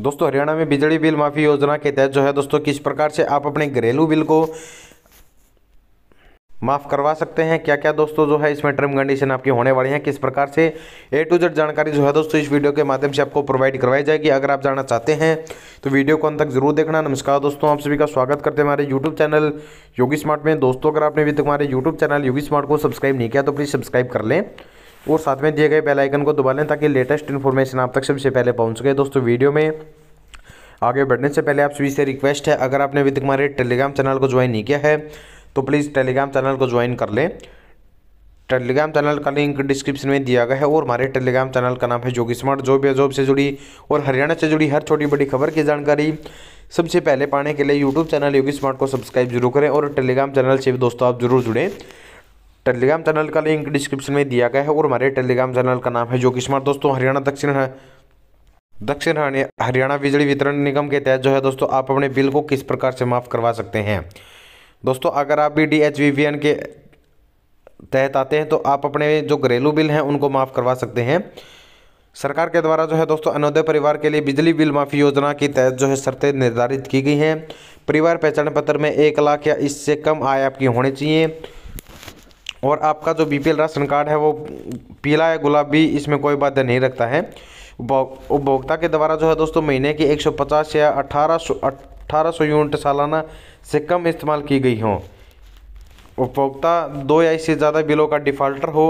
दोस्तों हरियाणा में बिजली बिल माफ़ी योजना के तहत जो है दोस्तों किस प्रकार से आप अपने घरेलू बिल को माफ़ करवा सकते हैं क्या क्या दोस्तों जो है इसमें टर्म कंडीशन आपकी होने वाली हैं किस प्रकार से ए टू जेड जानकारी जो है दोस्तों इस वीडियो के माध्यम से आपको प्रोवाइड करवाई जाएगी अगर आप जानना चाहते हैं तो वीडियो को अंत तक जरूर देखना नमस्कार दोस्तों आप सभी का स्वागत करते हैं हमारे यूट्यूब चैनल योगी स्मार्ट में दोस्तों अगर आपने अभी तक हमारे यूट्यूब चैनल योगी स्मार्ट को सब्सक्राइब नहीं किया तो प्लीज़ सब्सक्राइब कर लें और साथ में दिए गए बेल आइकन को दबा लें ताकि लेटेस्ट इन्फॉर्मेशन आप तक सबसे पहले पहुंच सके दोस्तों वीडियो में आगे बढ़ने से पहले आप सभी से रिक्वेस्ट है अगर आपने अभी तक हमारे टेलीग्राम चैनल को ज्वाइन नहीं किया है तो प्लीज़ टेलीग्राम चैनल को ज्वाइन कर लें टेलीग्राम चैनल का लिंक डिस्क्रिप्शन में दिया गया है और हमारे टेलीग्राम चैनल का नाम है जोगी स्मार्ट जॉब या जॉब से जुड़ी और हरियाणा से जुड़ी हर छोटी बड़ी खबर की जानकारी सबसे पहले पाने के लिए यूट्यूब चैनल योगी स्मार्ट को सब्सक्राइब जरूर करें और टेलीग्राम चैनल से भी दोस्तों आप जरूर जुड़ें टेलीग्राम चैनल का लिंक डिस्क्रिप्शन में दिया गया है और हमारे टेलीग्राम चैनल का नाम है जो कि स्मार्ट दोस्तों हरियाणा दक्षिण है दक्षिण हरियाणा बिजली वितरण निगम के तहत जो है दोस्तों आप अपने बिल को किस प्रकार से माफ़ करवा सकते हैं दोस्तों अगर आप भी डी के तहत आते हैं तो आप अपने जो घरेलू बिल हैं उनको माफ़ करवा सकते हैं सरकार के द्वारा जो है दोस्तों अनोदय परिवार के लिए बिजली बिल माफ़ी योजना के तहत जो है शर्तें निर्धारित की गई हैं परिवार पहचान पत्र में एक लाख या इससे कम आय आपकी होनी चाहिए और आपका जो बी पी राशन कार्ड है वो पीला या गुलाबी इसमें कोई बाध्य नहीं रखता है उपभोक्ता के द्वारा जो है दोस्तों महीने की 150 या 1800 1800 यूनिट सालाना से कम इस्तेमाल की गई हों उपभोक्ता दो या इससे ज़्यादा बिलों का डिफ़ाल्टर हो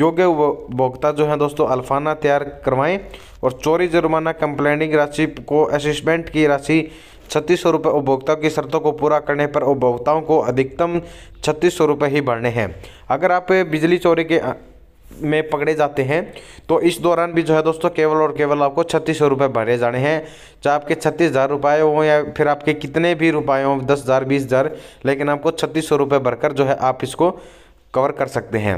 योग्य उपभोक्ता जो है दोस्तों अल्फाना तैयार करवाएं और चोरी जुर्माना कंप्लेनिंग राशि को असिस्मेंट की राशि छत्तीस सौ रुपये उपभोक्ता की शर्तों को पूरा करने पर उपभोक्ताओं को अधिकतम छत्तीस सौ रुपये ही भरने हैं अगर आप बिजली चोरी के में पकड़े जाते हैं तो इस दौरान भी जो है दोस्तों केवल और केवल आपको छत्तीस सौ रुपये भरे जाने हैं चाहे आपके छत्तीस हज़ार रुपये हों या फिर आपके कितने भी रुपये हों दस हज़ार बीस हज़ार लेकिन आपको छत्तीस सौ रुपये भरकर जो है आप इसको कवर कर सकते हैं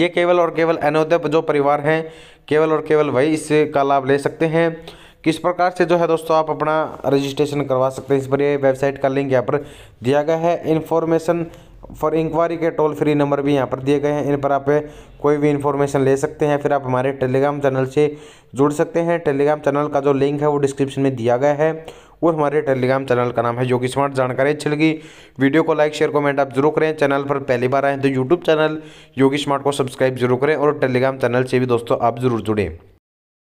ये केवल और केवल अनोदय जो परिवार हैं केवल और केवल वही इसका लाभ ले सकते हैं किस प्रकार से जो है दोस्तों आप अपना रजिस्ट्रेशन करवा सकते हैं इस पर यह वेबसाइट का लिंक यहाँ पर दिया गया है इन्फॉर्मेशन फॉर इंक्वायरी के टोल फ्री नंबर भी यहाँ पर दिए गए हैं इन पर आप कोई भी इन्फॉर्मेशन ले सकते हैं फिर आप हमारे टेलीग्राम चैनल से जुड़ सकते हैं टेलीग्राम चैनल का जो लिंक है वो डिस्क्रिप्शन में दिया गया है और हमारे टेलीग्राम चैनल का नाम है योगी स्मार्ट जानकारी अच्छी लगी वीडियो को लाइक शेयर कमेंट आप जरूर करें चैनल पर पहली बार आएँ तो यूट्यूब चैनल योगी स्मार्ट को सब्सक्राइब जरूर करें और टेलीग्राम चैनल से भी दोस्तों आप जरूर जुड़ें